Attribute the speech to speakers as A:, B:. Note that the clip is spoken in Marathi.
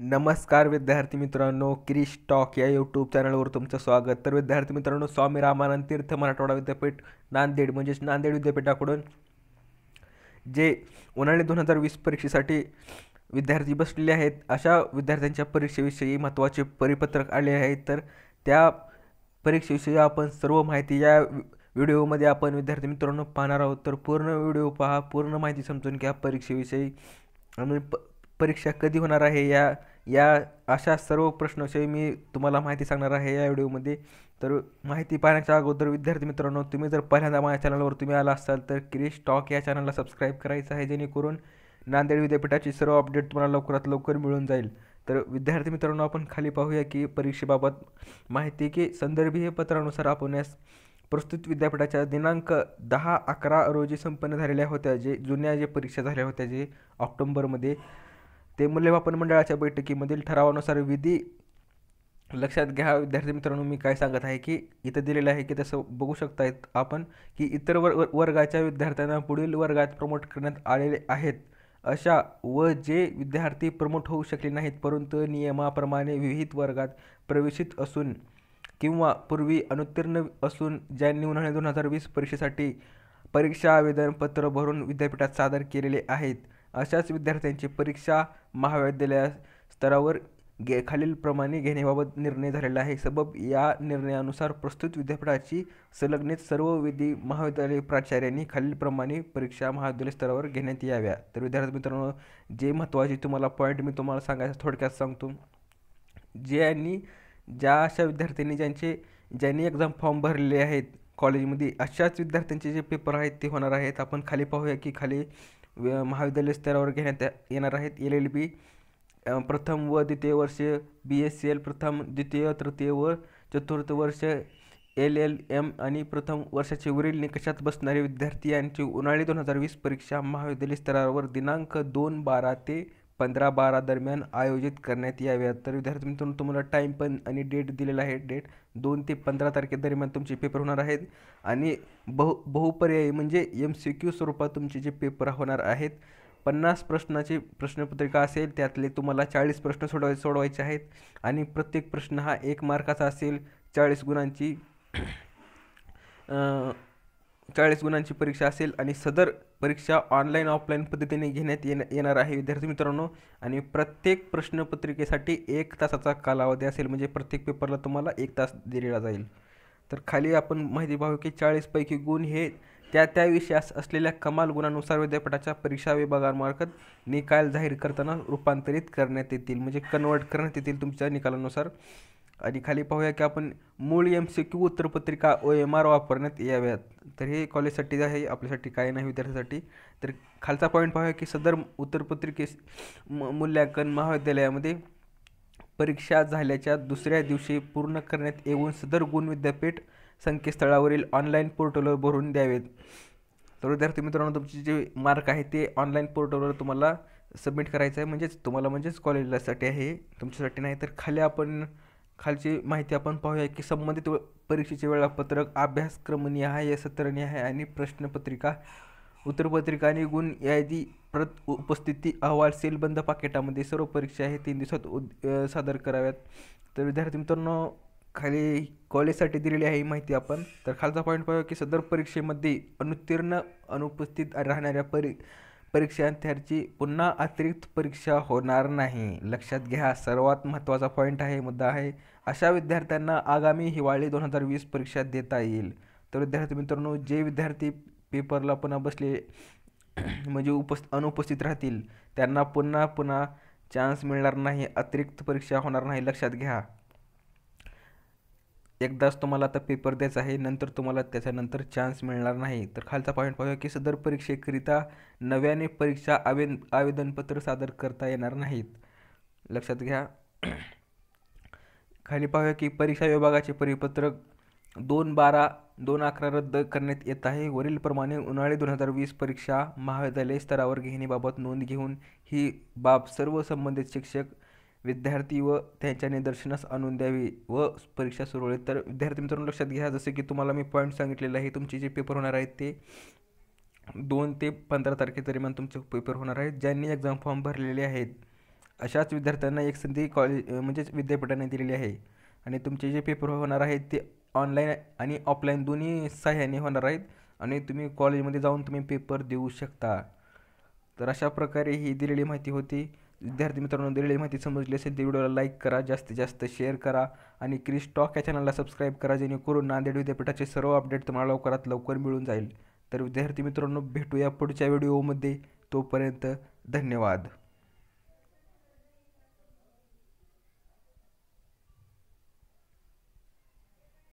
A: नमस्कार विद्यार्थी मित्रांनो क्रिश टॉक या यूट्यूब चॅनलवर तुमचं स्वागत तर विद्यार्थी मित्रांनो स्वामी रामानंद तीर्थ मराठवाडा विद्यापीठ नांदेड म्हणजेच नांदेड विद्यापीठाकडून जे उन्हाळी दोन हजार वीस परीक्षेसाठी विद्यार्थी बसलेले आहेत अशा विद्यार्थ्यांच्या परीक्षेविषयी महत्त्वाचे परिपत्रक आले आहे तर त्या परीक्षेविषयी आपण सर्व माहिती या व्हिडिओमध्ये आपण विद्यार्थी मित्रांनो पाहणार आहोत तर पूर्ण व्हिडिओ पहा पूर्ण माहिती समजून घ्या परीक्षेविषयी आणि प परीक्षा कधी होणार आहे या या अशा सर्व प्रश्नाविषयी मी तुम्हाला माहिती सांगणार आहे या व्हिडिओमध्ये तर माहिती पाहण्याच्या अगोदर विद्यार्थी मित्रांनो तुम्ही जर पहिल्यांदा माझ्या चॅनलवर तुम्ही आला असाल तर क्रिश टॉक या चॅनलला सबस्क्राईब करायचं आहे जेणेकरून नांदेड विद्यापीठाची सर्व अपडेट तुम्हाला लवकरात लवकर मिळून जाईल तर विद्यार्थी मित्रांनो आपण खाली पाहूया की परीक्षेबाबत माहिती की संदर्भीय पत्रानुसार आपण यास प्रस्तुत विद्यापीठाच्या दिनांक दहा अकरा रोजी संपन्न झालेल्या होत्या जे जुन्या जे परीक्षा झाल्या होत्या जे ऑक्टोंबरमध्ये ते मूल्यमापन मंडळाच्या बैठकीमधील ठरावानुसार विधी लक्षात घ्या विद्यार्थी मित्रांनो मी काय सांगत आहे की इथं दिलेलं आहे की तसं बघू शकतायत आपण की इतर वर वर्गाच्या विद्यार्थ्यांना पुढील वर्गात प्रमोट करण्यात आलेले आहेत अशा व जे विद्यार्थी प्रमोट होऊ शकले नाहीत परंतु नियमाप्रमाणे विविध वर्गात प्रवेशित असून किंवा पूर्वी अनुत्तीर्ण असून ज्यांनी उन्हाळ्या दोन हजार वीस परीक्षेसाठी परीक्षा आवेदनपत्र भरून विद्यापीठात सादर केलेले आहेत अशाच विद्यार्थ्यांची परीक्षा महाविद्यालय स्तरावर घे खालीलप्रमाणे घेण्याबाबत निर्णय झालेला आहे सबब या निर्णयानुसार प्रस्तुत विद्यापीठाची संलग्नित सर्व विधी महाविद्यालय प्राचार्यांनी खालीलप्रमाणे परीक्षा महाविद्यालय स्तरावर घेण्यात याव्या तर विद्यार्थी मित्रांनो जे महत्त्वाचे तुम्हाला पॉईंट मी तुम्हाला सांगायचं थोडक्यात सांगतो जे आणि ज्या अशा विद्यार्थ्यांनी ज्यांचे ज्यांनी एक्झाम फॉर्म भरलेले आहेत कॉलेजमध्ये अशाच विद्यार्थ्यांचे जे पेपर आहेत ते होणार आहेत आपण खाली पाहूया की खाली महाविद्यालय स्तरावर घेण्यात येणार आहेत एल एल बी प्रथम व द्वितीय वर्ष बी एस सी एल प्रथम द्वितीय तृतीय व चतुर्थ वर्ष एल एल एम आणि प्रथम वर्षाचे वरील निकषात बसणारे विद्यार्थी यांची उन्हाळी दोन हजार वीस परीक्षा महाविद्यालय स्तरावर दिनांक दोन बारा ते पंधरा बारा दरम्यान आयोजित करण्यात याव्यात तर विद्यार्थी मित्रांनो तुम्हाला टाईम पण आणि डेट दिलेला आहे डेट दोन ते पंधरा तारखेदरम्यान तुमचे पेपर होणार आहेत आणि बहु बहुपर्यायी म्हणजे एम सी क्यू स्वरूपात तुमचे जे पेपर होणार आहेत पन्नास प्रश्नाची प्रश्नपत्रिका असेल त्यातले तुम्हाला चाळीस प्रश्न सोडवाय सोडवायचे आहेत आणि प्रत्येक प्रश्न हा एक मार्काचा असेल चाळीस गुणांची चाळीस गुणांची परीक्षा असेल आणि सदर परीक्षा ऑनलाईन ऑफलाईन पद्धतीने घेण्यात येण येणार आहे विद्यार्थी मित्रांनो आणि प्रत्येक प्रश्नपत्रिकेसाठी एक तासाचा कालावधी असेल म्हणजे प्रत्येक पेपरला तुम्हाला एक तास दिलेला जाईल तर खाली आपण माहिती पाहू की चाळीसपैकी गुण हे त्या त्या विषयास असलेल्या कमाल गुणांनुसार विद्यापीठाच्या परीक्षा विभागामार्फत निकाल जाहीर करताना रूपांतरित करण्यात येतील म्हणजे कन्वर्ट करण्यात येतील तुमच्या निकालानुसार आणि खाली पाहूया की आपण मूळ एम सी क्यू उत्तरपत्रिका ओ एम आर वापरण्यात याव्यात तर हे कॉलेजसाठी आहे आपल्यासाठी काय नाही विद्यार्थ्यासाठी तर खालचा पॉईंट पाहूया की सदर उत्तरपत्रिके म मूल्यांकन महाविद्यालयामध्ये परीक्षा झाल्याच्या दुसऱ्या दिवशी पूर्ण करण्यात येऊन सदर गुण विद्यापीठ संकेतस्थळावरील ऑनलाईन पोर्टलवर भरून द्यावेत तर विद्यार्थी मित्रांनो तुमचे जे मार्क आहे ते ऑनलाईन पोर्टलवर तुम्हाला सबमिट करायचं आहे म्हणजेच तुम्हाला म्हणजेच कॉलेजलासाठी आहे तुमच्यासाठी नाही तर खाली आपण खालची माहिती आपण पाहूया की संबंधित परीक्षेचे वेळापत्रक अभ्यासक्रमनीय आहे आहे आणि प्रश्नपत्रिका उत्तरपत्रिका आणि गुण यादी प्रत उपस्थिती अहवाल सेलबंद पाकिटामध्ये सर्व परीक्षा आहे तीन दिवसात उद सादर कराव्यात तर विद्यार्थी मित्रांनो खाली कॉलेजसाठी दिलेली आहे ही माहिती आपण तर खालचा पॉईंट पाहूया की सदर परीक्षेमध्ये अनुत्तीर्ण अनुपस्थित राहणाऱ्या परी परीक्षार्थ्यांची पुन्हा अतिरिक्त परीक्षा होणार नाही लक्षात घ्या सर्वात महत्त्वाचा पॉईंट आहे मुद्दा आहे अशा विद्यार्थ्यांना आगामी हिवाळी दोन हजार वीस परीक्षा देता येईल तर विद्यार्थी मित्रांनो जे विद्यार्थी पेपरला पुन्हा बसले म्हणजे उपस् अनुपस्थित राहतील त्यांना पुन्हा पुन्हा चान्स मिळणार नाही अतिरिक्त परीक्षा होणार नाही लक्षात घ्या एकदाच तुम्हाला आता पेपर द्यायचा आहे नंतर तुम्हाला त्याच्यानंतर चान्स मिळणार नाही तर खालचा पॉईंट पाहूया की सदर परीक्षेकरिता नव्याने परीक्षा आवेद आवेदनपत्र सादर करता येणार नाहीत लक्षात घ्या खाली पाहूया की परीक्षा विभागाचे परिपत्रक दोन बारा दोन अकरा रद्द करण्यात येत आहे वरीलप्रमाणे उन्हाळी दोन हजार वीस परीक्षा महाविद्यालय स्तरावर घेण्याबाबत नोंद घेऊन ही बाब सर्व संबंधित शिक्षक विद्यार्थी व त्यांच्या निदर्शनास आणून द्यावी व परीक्षा सुरू होईल तर विद्यार्थी मित्रांनो लक्षात घ्या जसे की तुम्हाला मी पॉईंट सांगितलेलं आहे तुमचे जे पेपर होणार आहेत ते दोन ते पंधरा तारखेदरम्यान तुमचे पेपर होणार आहेत ज्यांनी एक्झाम फॉर्म भरलेले आहेत अशाच विद्यार्थ्यांना एक संधी कॉलेज म्हणजेच विद्यापीठाने दिलेली आहे आणि तुमचे जे पेपर होणार आहेत ते ऑनलाईन आणि ऑफलाईन दोन्ही सहाय्याने होणार आहेत आणि तुम्ही कॉलेजमध्ये जाऊन तुम्ही पेपर देऊ शकता तर अशा प्रकारे ही दिलेली माहिती होती विद्यार्थी मित्रांनो दिलेली माहिती समजली असेल तर व्हिडिओला लाईक करा जास्तीत जास्त शेअर करा आणि क्रिस टॉक या चॅनलला सबस्क्राईब करा जेणेकरून नांदेड विद्यापीठाचे सर्व अपडेट तुम्हाला लवकरात लवकर मिळून जाईल तर विद्यार्थी मित्रांनो भेटूया पुढच्या व्हिडिओमध्ये तोपर्यंत धन्यवाद